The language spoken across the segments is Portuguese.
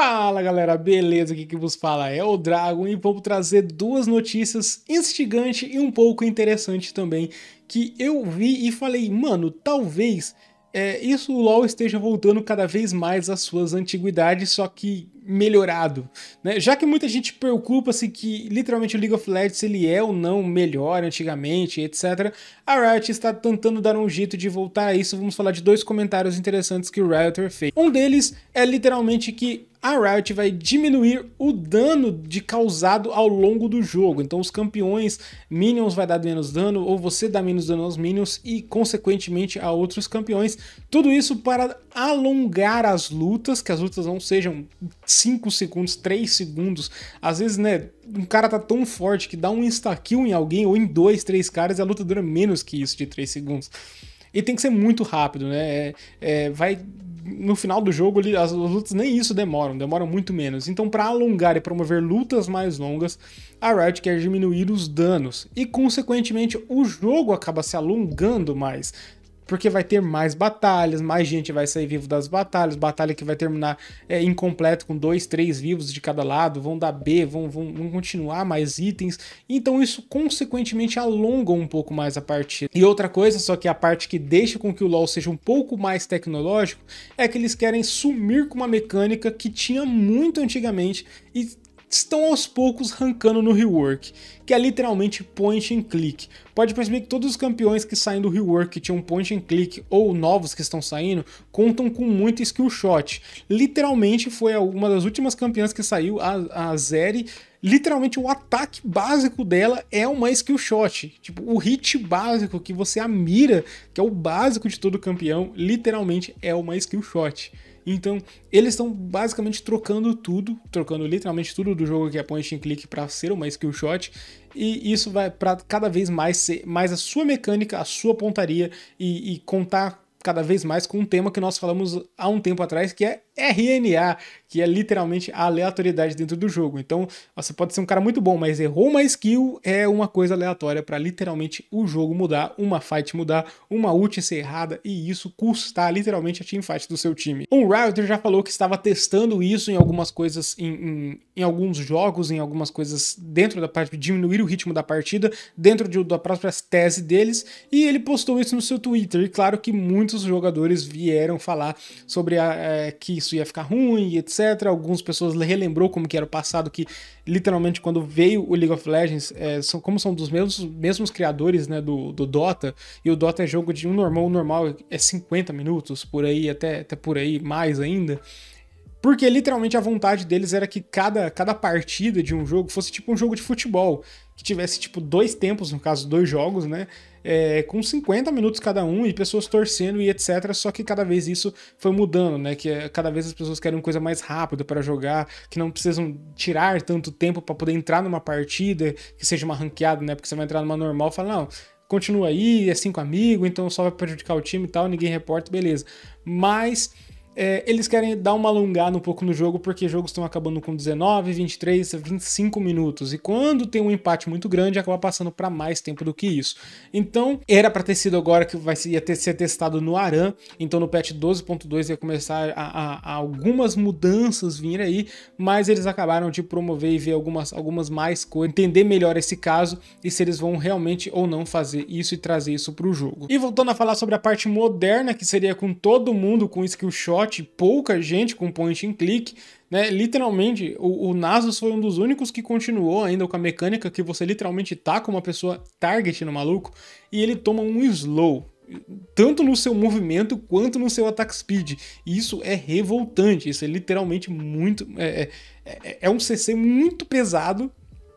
Fala galera, beleza? Aqui que vos fala é o Dragon e vamos trazer duas notícias instigante e um pouco interessante também que eu vi e falei, mano, talvez é, isso o LoL esteja voltando cada vez mais às suas antiguidades, só que melhorado, né? Já que muita gente preocupa-se que literalmente o League of Legends ele é ou não melhor antigamente, etc. A Riot está tentando dar um jeito de voltar a isso. Vamos falar de dois comentários interessantes que o Rioter fez. Um deles é literalmente que a Riot vai diminuir o dano de causado ao longo do jogo. Então os campeões minions vai dar menos dano ou você dá menos dano aos minions e consequentemente a outros campeões. Tudo isso para alongar as lutas, que as lutas não sejam 5 segundos, 3 segundos. Às vezes, né, um cara tá tão forte que dá um insta-kill em alguém ou em dois, três caras e a luta dura menos que isso de 3 segundos. E tem que ser muito rápido, né? É, é, vai no final do jogo, as lutas nem isso demoram, demoram muito menos. Então, para alongar e promover lutas mais longas, a Riot quer diminuir os danos e, consequentemente, o jogo acaba se alongando mais porque vai ter mais batalhas, mais gente vai sair vivo das batalhas, batalha que vai terminar é, incompleto com dois, três vivos de cada lado, vão dar B, vão, vão, vão, continuar mais itens, então isso consequentemente alonga um pouco mais a partida. E outra coisa, só que a parte que deixa com que o LoL seja um pouco mais tecnológico, é que eles querem sumir com uma mecânica que tinha muito antigamente e estão aos poucos rancando no rework, que é literalmente point and click. Pode perceber que todos os campeões que saem do rework que tinham point and click ou novos que estão saindo contam com muito skill shot. Literalmente foi uma das últimas campeãs que saiu, a, a Zeri literalmente o ataque básico dela é uma skill shot. Tipo, o hit básico que você amira, que é o básico de todo campeão, literalmente é uma skill shot. Então, eles estão basicamente trocando tudo, trocando literalmente tudo do jogo que é point and click para ser uma skill shot, e isso vai para cada vez mais ser mais a sua mecânica, a sua pontaria e, e contar cada vez mais com um tema que nós falamos há um tempo atrás, que é RNA, que é literalmente a aleatoriedade dentro do jogo. Então, você pode ser um cara muito bom, mas errou uma skill é uma coisa aleatória para literalmente o jogo mudar, uma fight mudar, uma ult ser errada e isso custar literalmente a teamfight do seu time. Um Rioter já falou que estava testando isso em algumas coisas, em, em, em, alguns jogos, em algumas coisas dentro da parte de diminuir o ritmo da partida, dentro de, da própria tese deles, e ele postou isso no seu Twitter. E claro que muitos jogadores vieram falar sobre a, é, que isso ia ficar ruim e etc. Algumas pessoas relembrou como que era o passado, que literalmente quando veio o League of Legends, é, são, como são dos mesmos, mesmos criadores né, do, do Dota, e o Dota é jogo de um normal, o normal é 50 minutos, por aí, até, até por aí, mais ainda. Porque literalmente a vontade deles era que cada, cada partida de um jogo fosse tipo um jogo de futebol que tivesse, tipo, dois tempos, no caso, dois jogos, né? É, com 50 minutos cada um e pessoas torcendo e etc. Só que cada vez isso foi mudando, né? Que é, cada vez as pessoas querem coisa mais rápida para jogar, que não precisam tirar tanto tempo para poder entrar numa partida, que seja uma ranqueada, né? Porque você vai entrar numa normal e fala, não, continua aí, é cinco amigos, então só vai prejudicar o time e tal, ninguém reporta, beleza. Mas é, eles querem dar uma alongada um pouco no jogo, porque jogos estão acabando com 19, 23, 25 minutos. E quando tem um empate muito grande, acaba passando para mais tempo do que isso. Então, era para ter sido agora que vai ser, ia ter, ser testado no Aram Então, no patch 12.2 ia começar a, a, a algumas mudanças vir aí, mas eles acabaram de promover e ver algumas, algumas mais coisas, entender melhor esse caso e se eles vão realmente ou não fazer isso e trazer isso para o jogo. E voltando a falar sobre a parte moderna, que seria com todo mundo com skill shot pacote, pouca gente com point and click, né? Literalmente, o, o Nasus foi um dos únicos que continuou ainda com a mecânica que você literalmente taca tá uma pessoa target no maluco e ele toma um slow, tanto no seu movimento quanto no seu attack speed. Isso é revoltante, isso é literalmente muito. É, é, é, é um CC muito pesado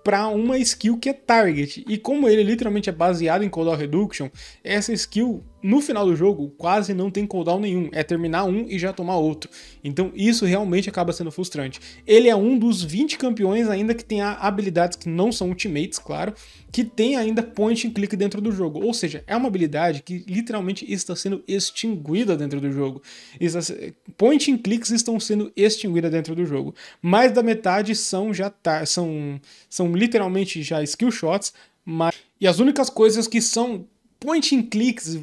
para uma skill que é target. E como ele literalmente é baseado em Cooldown Reduction, essa skill no final do jogo, quase não tem cooldown nenhum. É terminar um e já tomar outro. Então isso realmente acaba sendo frustrante. Ele é um dos 20 campeões ainda que tem habilidades que não são ultimates, claro, que tem ainda point and click dentro do jogo. Ou seja, é uma habilidade que literalmente está sendo extinguida dentro do jogo. Point and clicks estão sendo extinguidas dentro do jogo. Mais da metade são já tá, são, são literalmente já skill shots, mas... E as únicas coisas que são point and clicks,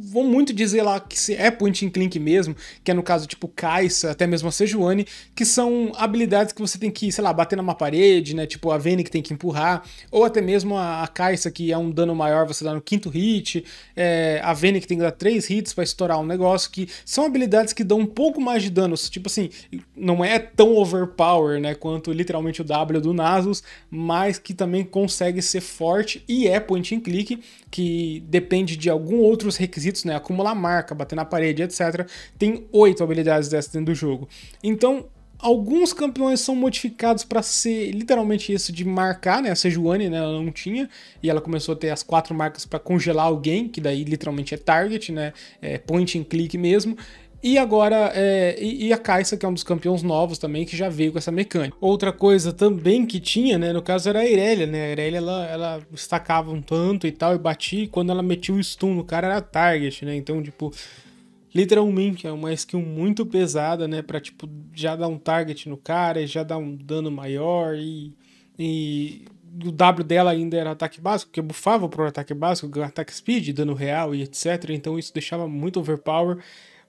vou muito dizer lá que se é point and click mesmo, que é no caso tipo Kai'Sa, até mesmo a Sejuani, que são habilidades que você tem que, sei lá, bater numa parede, né, tipo a Vayne que tem que empurrar, ou até mesmo a, a Kai'Sa que é um dano maior, você dá no quinto hit, é, a Vayne que tem que dar três hits para estourar um negócio, que são habilidades que dão um pouco mais de dano, tipo assim, não é tão overpower, né, quanto literalmente o W do Nasus, mas que também consegue ser forte e é point and click, que depende de algum outros requisitos requisitos, né? Acumular marca, bater na parede, etc. Tem oito habilidades dessas dentro do jogo. Então, alguns campeões são modificados para ser literalmente isso de marcar, né? A Sejuani, né, ela não tinha e ela começou a ter as quatro marcas para congelar alguém, que daí literalmente é target, né? É point and click mesmo. E agora, é, e, e, a Caixa, que é um dos campeões novos também, que já veio com essa mecânica. Outra coisa também que tinha, né, no caso era a Irelia, né? A Irelia, ela, ela destacava um tanto e tal, e batia, e quando ela metia o stun no cara era target, né? Então, tipo, literalmente é uma skill muito pesada, né, para tipo já dar um target no cara e já dar um dano maior e, e o W dela ainda era ataque básico, que bufava pro ataque básico, ataque speed, dano real e etc. Então isso deixava muito overpower.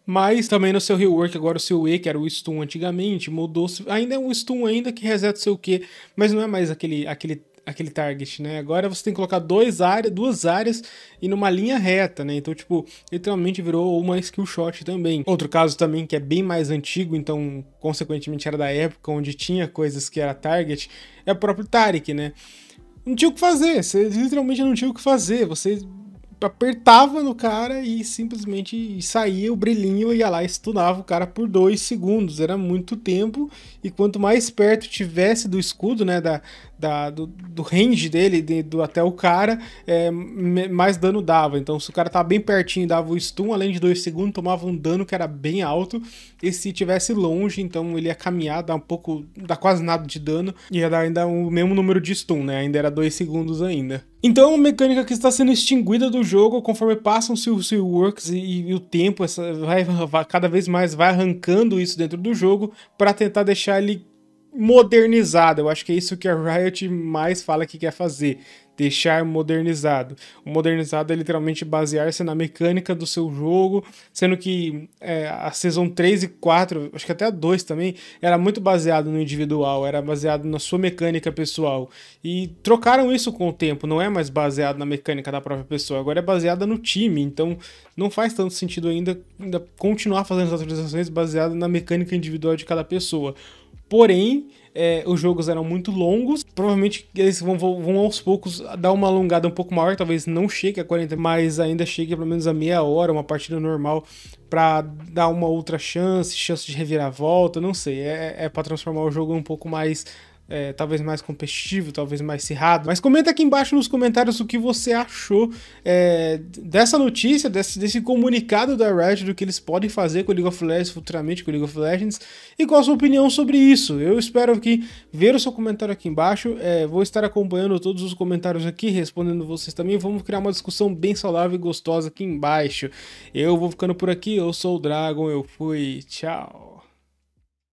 Mas também no seu rework, agora o seu E, que era o Stun antigamente, mudou. Ainda é um Stun ainda que reseta o seu Q, mas não é mais aquele, aquele, aquele target, né? Agora você tem que colocar dois área, duas áreas e numa linha reta, né? Então, tipo, literalmente virou uma skill shot também. Outro caso também que é bem mais antigo, então, consequentemente, era da época onde tinha coisas que era target, é o próprio Tarek, né? Não tinha o que fazer, você literalmente não tinha o que fazer, você apertava no cara e simplesmente saía o brilhinho ia lá e stunava o cara por dois segundos. Era muito tempo e quanto mais perto tivesse do escudo, né, da, da do, do, range dele, de, do até o cara, é, mais dano dava. Então se o cara tava bem pertinho, dava o stun, além de dois segundos, tomava um dano que era bem alto. E se tivesse longe, então ele ia caminhar, dar um pouco, dar quase nada de dano, ia dar ainda o mesmo número de stun, né? Ainda era dois segundos ainda. Então é uma mecânica que está sendo extinguida do jogo conforme passam-se os reworks e, e, o tempo essa, vai, vai, cada vez mais vai arrancando isso dentro do jogo para tentar deixar ele modernizada. Eu acho que é isso que a Riot mais fala que quer fazer, deixar modernizado. O modernizado é literalmente basear-se na mecânica do seu jogo, sendo que é, a Season 3 e 4, acho que até a 2 também, era muito baseado no individual, era baseado na sua mecânica pessoal. E trocaram isso com o tempo, não é mais baseado na mecânica da própria pessoa, agora é baseada no time, então não faz tanto sentido ainda, ainda continuar fazendo as atualizações baseadas na mecânica individual de cada pessoa. Porém, é, os jogos eram muito longos. Provavelmente eles vão, vão, aos poucos dar uma alongada um pouco maior. Talvez não chegue a 40, mas ainda chegue pelo menos a meia hora, uma partida normal, para dar uma outra chance, chance de revirar volta Não sei. É, é, é para transformar o jogo um pouco mais é, talvez mais competitivo, talvez mais cerrado. Mas comenta aqui embaixo nos comentários o que você achou é, dessa notícia, desse, desse, comunicado da Riot, do que eles podem fazer com o League of Legends futuramente, com o League of Legends, e qual a sua opinião sobre isso. Eu espero que ver o seu comentário aqui embaixo, é, vou estar acompanhando todos os comentários aqui, respondendo vocês também, vamos criar uma discussão bem saudável e gostosa aqui embaixo. Eu vou ficando por aqui, eu sou o Dragon, eu fui, tchau!